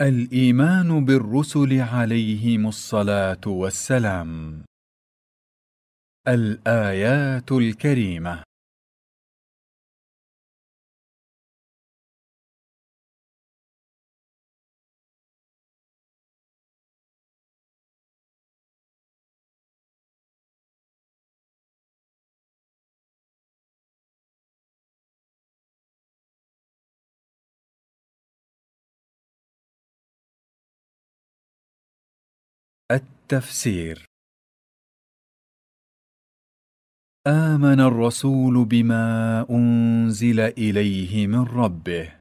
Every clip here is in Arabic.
الايمان بالرسل عليهم الصلاه والسلام الايات الكريمه التفسير امن الرسول بما انزل اليه من ربه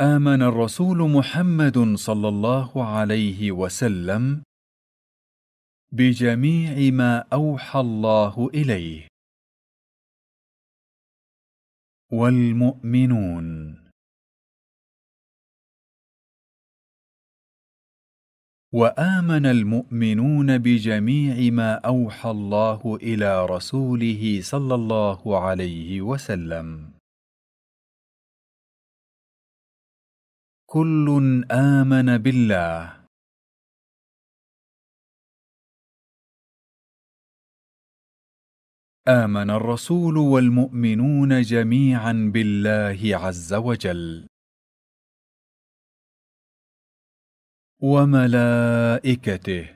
امن الرسول محمد صلى الله عليه وسلم بجميع ما اوحى الله اليه والمؤمنون وامن المؤمنون بجميع ما اوحى الله الى رسوله صلى الله عليه وسلم كل امن بالله امن الرسول والمؤمنون جميعا بالله عز وجل وملائكته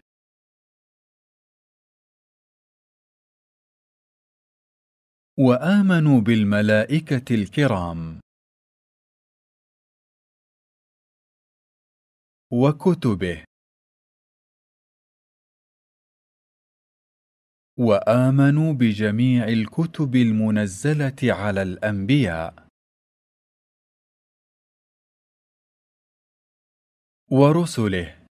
وامنوا بالملائكه الكرام وكتبه وامنوا بجميع الكتب المنزله على الانبياء ورسله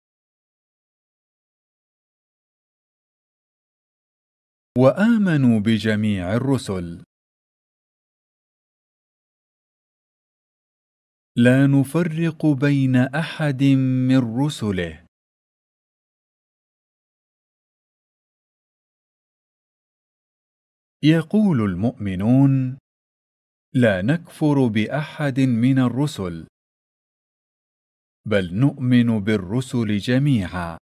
وامنوا بجميع الرسل لا نفرق بين احد من رسله يقول المؤمنون لا نكفر باحد من الرسل بل نؤمن بالرسل جميعا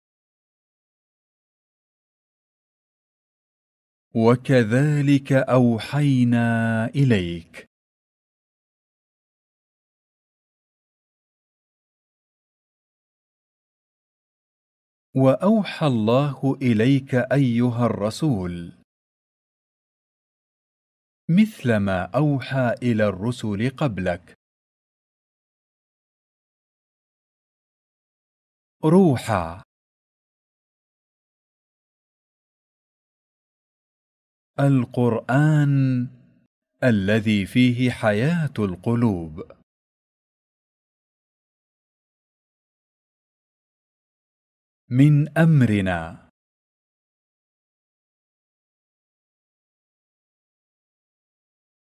وكذلك اوحينا اليك واوحى الله اليك ايها الرسول مثلما اوحى الى الرسل قبلك روحا القرآن الذي فيه حياة القلوب من أمرنا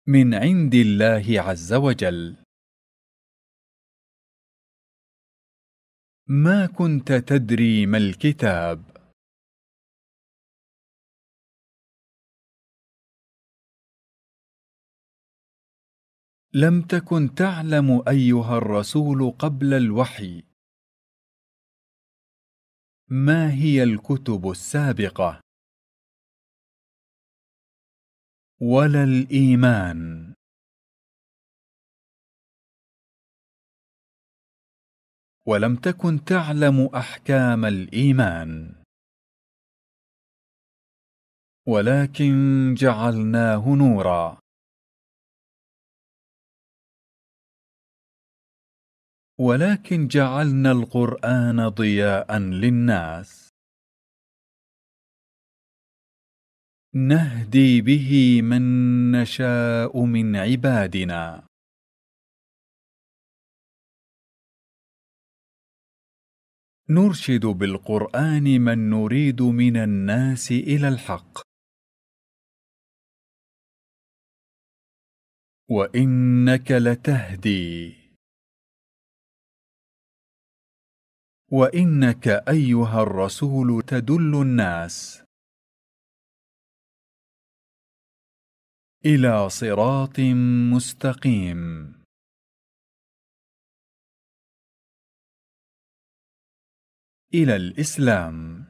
من عند الله عز وجل ما كنت تدري ما الكتاب لم تكن تعلم ايها الرسول قبل الوحي ما هي الكتب السابقه ولا الايمان ولم تكن تعلم احكام الايمان ولكن جعلناه نورا ولكن جعلنا القران ضياء للناس نهدي به من نشاء من عبادنا نرشد بالقران من نريد من الناس الى الحق وانك لتهدي وانك ايها الرسول تدل الناس الى صراط مستقيم إلى الإسلام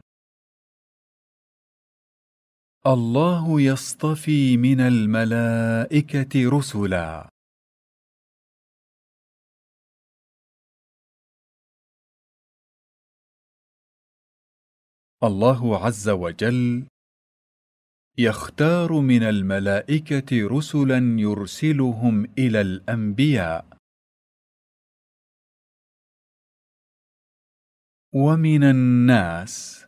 الله يصطفي من الملائكة رسلا الله عز وجل يختار من الملائكة رسلا يرسلهم إلى الأنبياء ومن الناس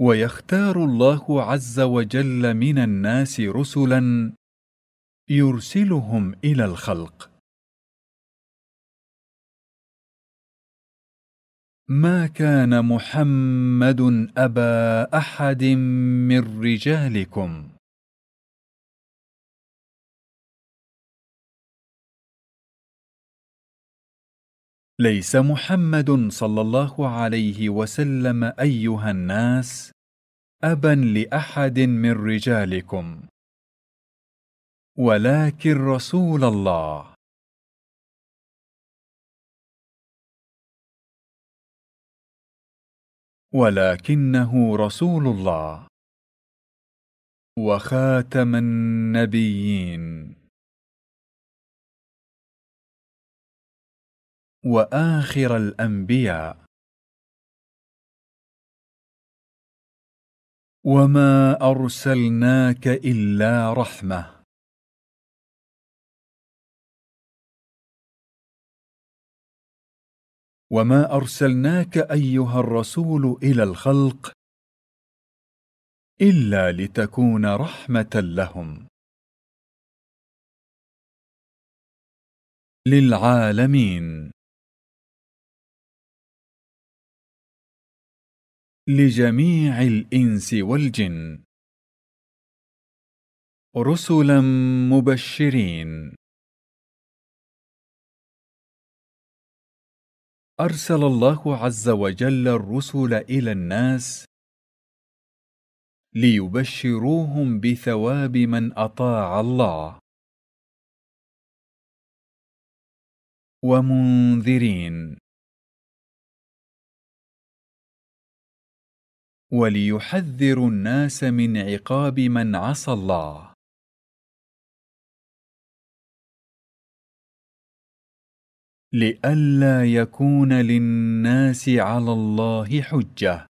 ويختار الله عز وجل من الناس رسلا يرسلهم الى الخلق ما كان محمد ابا احد من رجالكم ليس محمد صلى الله عليه وسلم ايها الناس ابا لاحد من رجالكم ولكن رسول الله ولكنه رسول الله وخاتم النبيين واخر الانبياء وما ارسلناك الا رحمه وما ارسلناك ايها الرسول الى الخلق الا لتكون رحمه لهم للعالمين لجميع الانس والجن رسلا مبشرين ارسل الله عز وجل الرسل الى الناس ليبشروهم بثواب من اطاع الله ومنذرين وليحذر الناس من عقاب من عصى الله لئلا يكون للناس على الله حجه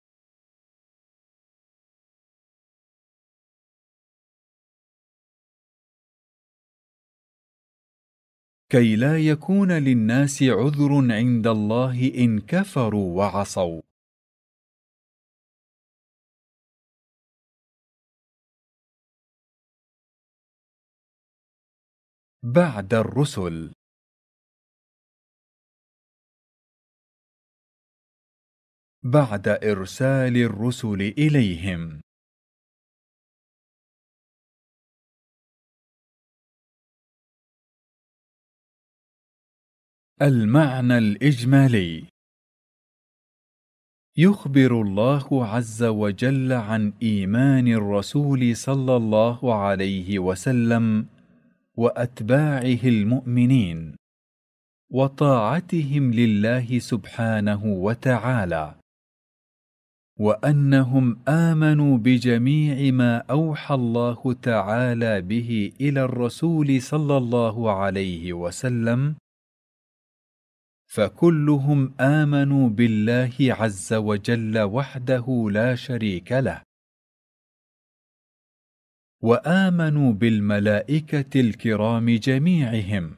كي لا يكون للناس عذر عند الله ان كفروا وعصوا بعد الرسل بعد إرسال الرسل إليهم المعنى الإجمالي يخبر الله عز وجل عن إيمان الرسول صلى الله عليه وسلم واتباعه المؤمنين وطاعتهم لله سبحانه وتعالى وانهم امنوا بجميع ما اوحى الله تعالى به الى الرسول صلى الله عليه وسلم فكلهم امنوا بالله عز وجل وحده لا شريك له وامنوا بالملائكه الكرام جميعهم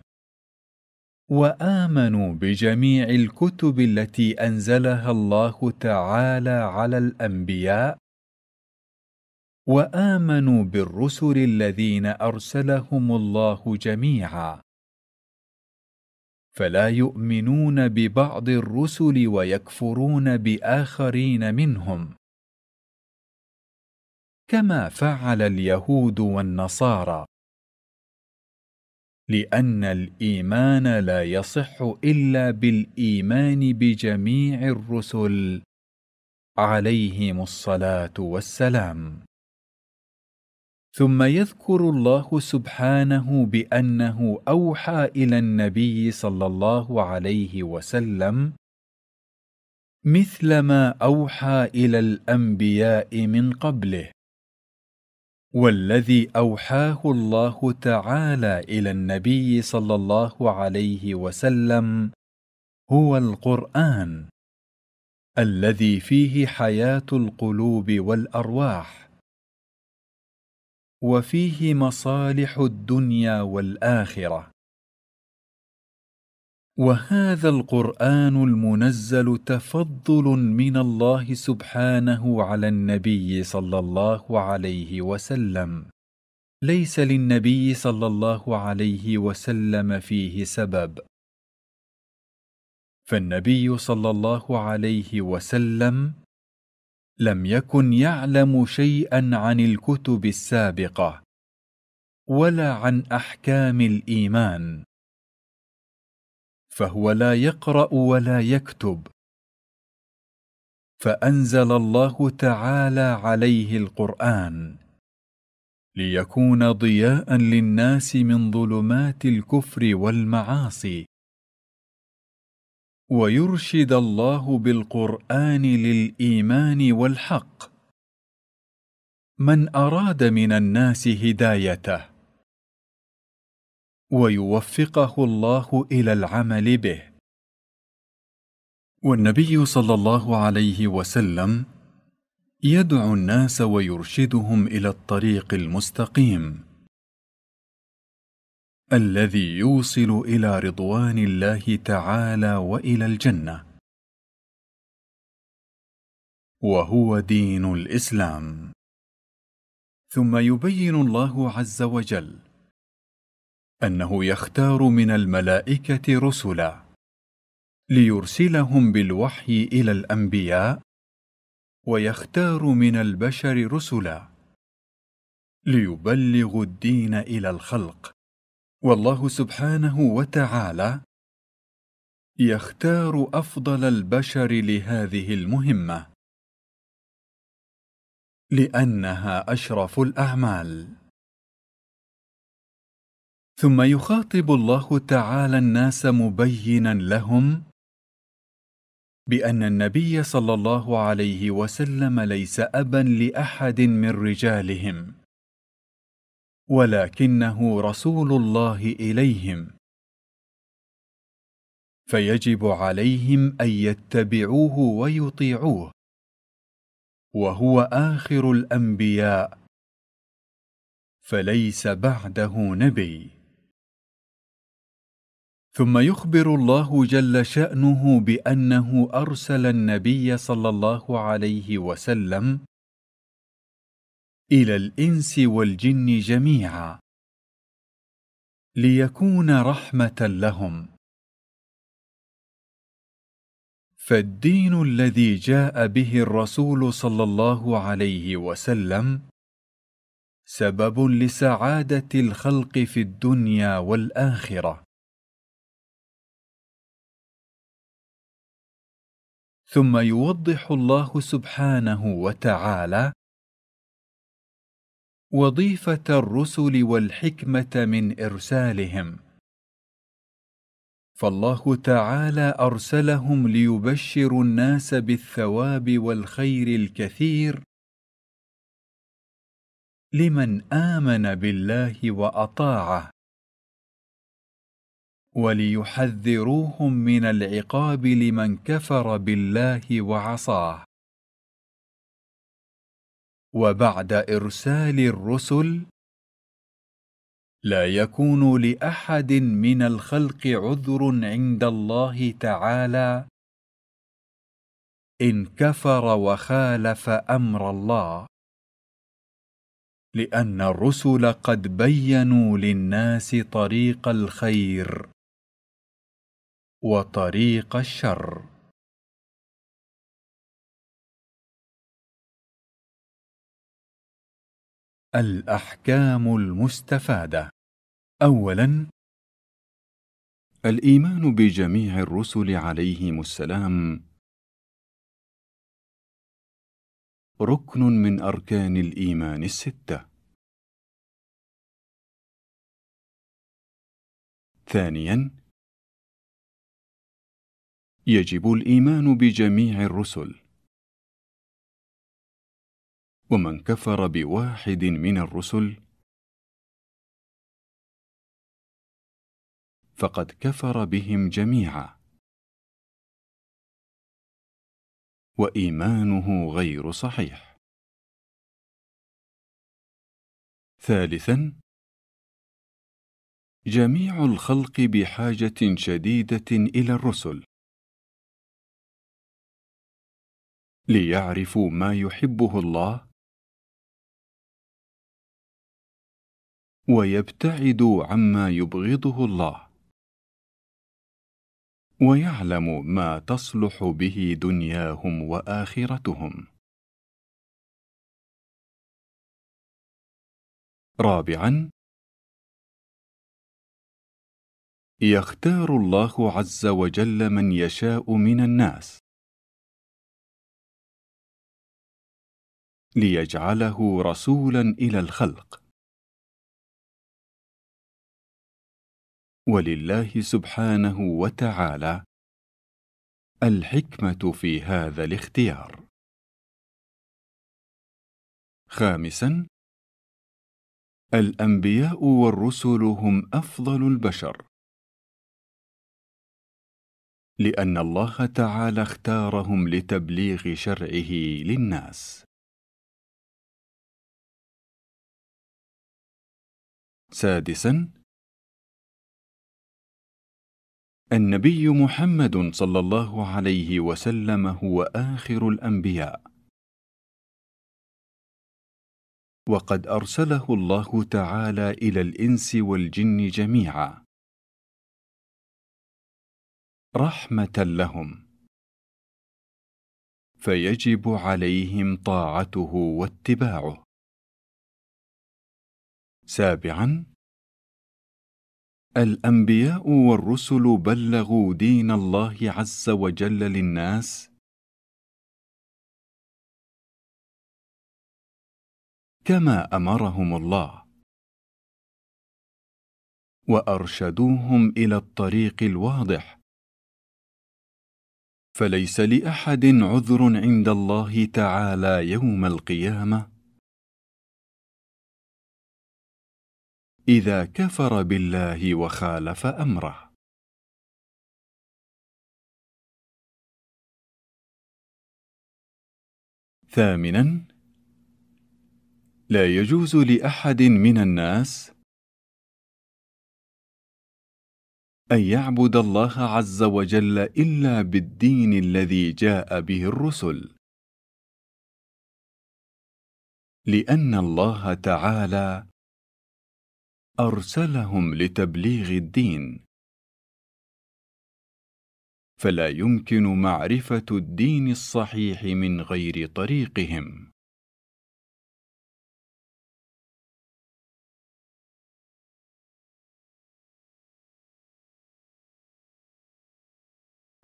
وامنوا بجميع الكتب التي انزلها الله تعالى على الانبياء وامنوا بالرسل الذين ارسلهم الله جميعا فلا يؤمنون ببعض الرسل ويكفرون باخرين منهم كما فعل اليهود والنصارى لان الايمان لا يصح الا بالايمان بجميع الرسل عليهم الصلاه والسلام ثم يذكر الله سبحانه بانه اوحى الى النبي صلى الله عليه وسلم مثل ما اوحى الى الانبياء من قبله والذي اوحاه الله تعالى الى النبي صلى الله عليه وسلم هو القران الذي فيه حياه القلوب والارواح وفيه مصالح الدنيا والاخره وهذا القران المنزل تفضل من الله سبحانه على النبي صلى الله عليه وسلم ليس للنبي صلى الله عليه وسلم فيه سبب فالنبي صلى الله عليه وسلم لم يكن يعلم شيئا عن الكتب السابقه ولا عن احكام الايمان فهو لا يقرا ولا يكتب فانزل الله تعالى عليه القران ليكون ضياء للناس من ظلمات الكفر والمعاصي ويرشد الله بالقران للايمان والحق من اراد من الناس هدايته ويوفقه الله الى العمل به والنبي صلى الله عليه وسلم يدعو الناس ويرشدهم الى الطريق المستقيم الذي يوصل الى رضوان الله تعالى والى الجنه وهو دين الاسلام ثم يبين الله عز وجل انه يختار من الملائكه رسلا ليرسلهم بالوحي الى الانبياء ويختار من البشر رسلا ليبلغوا الدين الى الخلق والله سبحانه وتعالى يختار افضل البشر لهذه المهمه لانها اشرف الاعمال ثم يخاطب الله تعالى الناس مبينا لهم بان النبي صلى الله عليه وسلم ليس ابا لاحد من رجالهم ولكنه رسول الله اليهم فيجب عليهم ان يتبعوه ويطيعوه وهو اخر الانبياء فليس بعده نبي ثم يخبر الله جل شانه بانه ارسل النبي صلى الله عليه وسلم الى الانس والجن جميعا ليكون رحمه لهم فالدين الذي جاء به الرسول صلى الله عليه وسلم سبب لسعاده الخلق في الدنيا والاخره ثم يوضح الله سبحانه وتعالى وظيفه الرسل والحكمه من ارسالهم فالله تعالى ارسلهم ليبشروا الناس بالثواب والخير الكثير لمن امن بالله واطاعه وليحذروهم من العقاب لمن كفر بالله وعصاه وبعد ارسال الرسل لا يكون لاحد من الخلق عذر عند الله تعالى ان كفر وخالف امر الله لان الرسل قد بينوا للناس طريق الخير وطريق الشر الاحكام المستفاده اولا الايمان بجميع الرسل عليهم السلام ركن من اركان الايمان السته ثانيا يجب الايمان بجميع الرسل ومن كفر بواحد من الرسل فقد كفر بهم جميعا وايمانه غير صحيح ثالثا جميع الخلق بحاجه شديده الى الرسل ليعرفوا ما يحبه الله ويبتعدوا عما يبغضه الله ويعلم ما تصلح به دنياهم واخرتهم رابعا يختار الله عز وجل من يشاء من الناس ليجعله رسولا الى الخلق ولله سبحانه وتعالى الحكمه في هذا الاختيار خامسا الانبياء والرسل هم افضل البشر لان الله تعالى اختارهم لتبليغ شرعه للناس سادسا النبي محمد صلى الله عليه وسلم هو آخر الأنبياء وقد أرسله الله تعالى إلى الإنس والجن جميعا رحمة لهم فيجب عليهم طاعته واتباعه سابعا الانبياء والرسل بلغوا دين الله عز وجل للناس كما امرهم الله وارشدوهم الى الطريق الواضح فليس لاحد عذر عند الله تعالى يوم القيامه اذا كفر بالله وخالف امره ثامنا لا يجوز لاحد من الناس ان يعبد الله عز وجل الا بالدين الذي جاء به الرسل لان الله تعالى أرسلهم لتبليغ الدين فلا يمكن معرفة الدين الصحيح من غير طريقهم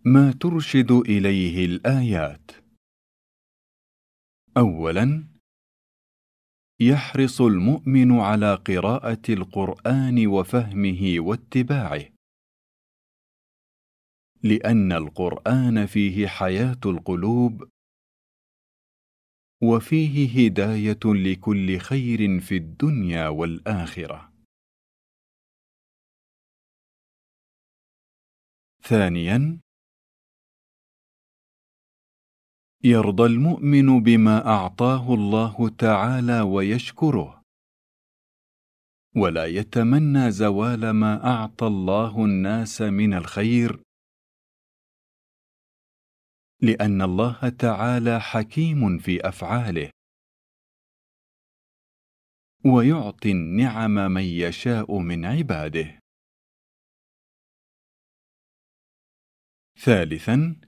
ما ترشد إليه الآيات أولاً يحرص المؤمن على قراءه القران وفهمه واتباعه لان القران فيه حياه القلوب وفيه هدايه لكل خير في الدنيا والاخره ثانيا يرضى المؤمن بما اعطاه الله تعالى ويشكره ولا يتمنى زوال ما اعطى الله الناس من الخير لان الله تعالى حكيم في افعاله ويعطي النعم من يشاء من عباده ثالثا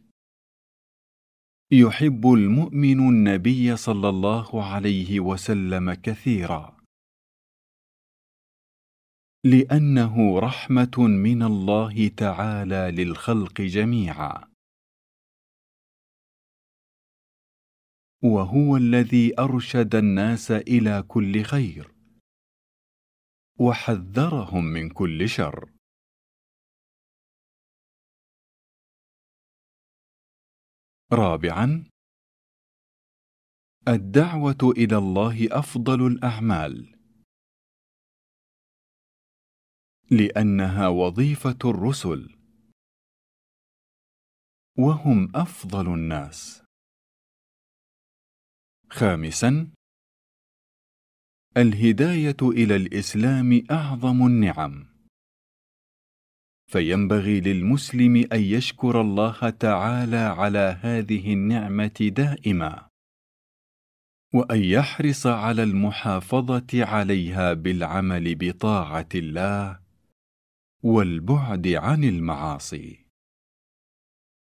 يحب المؤمن النبي صلى الله عليه وسلم كثيرا لانه رحمه من الله تعالى للخلق جميعا وهو الذي ارشد الناس الى كل خير وحذرهم من كل شر رابعا الدعوة إلى الله أفضل الأعمال لأنها وظيفة الرسل وهم أفضل الناس خامسا الهداية إلى الإسلام أعظم النعم فينبغي للمسلم ان يشكر الله تعالى على هذه النعمه دائما وان يحرص على المحافظه عليها بالعمل بطاعه الله والبعد عن المعاصي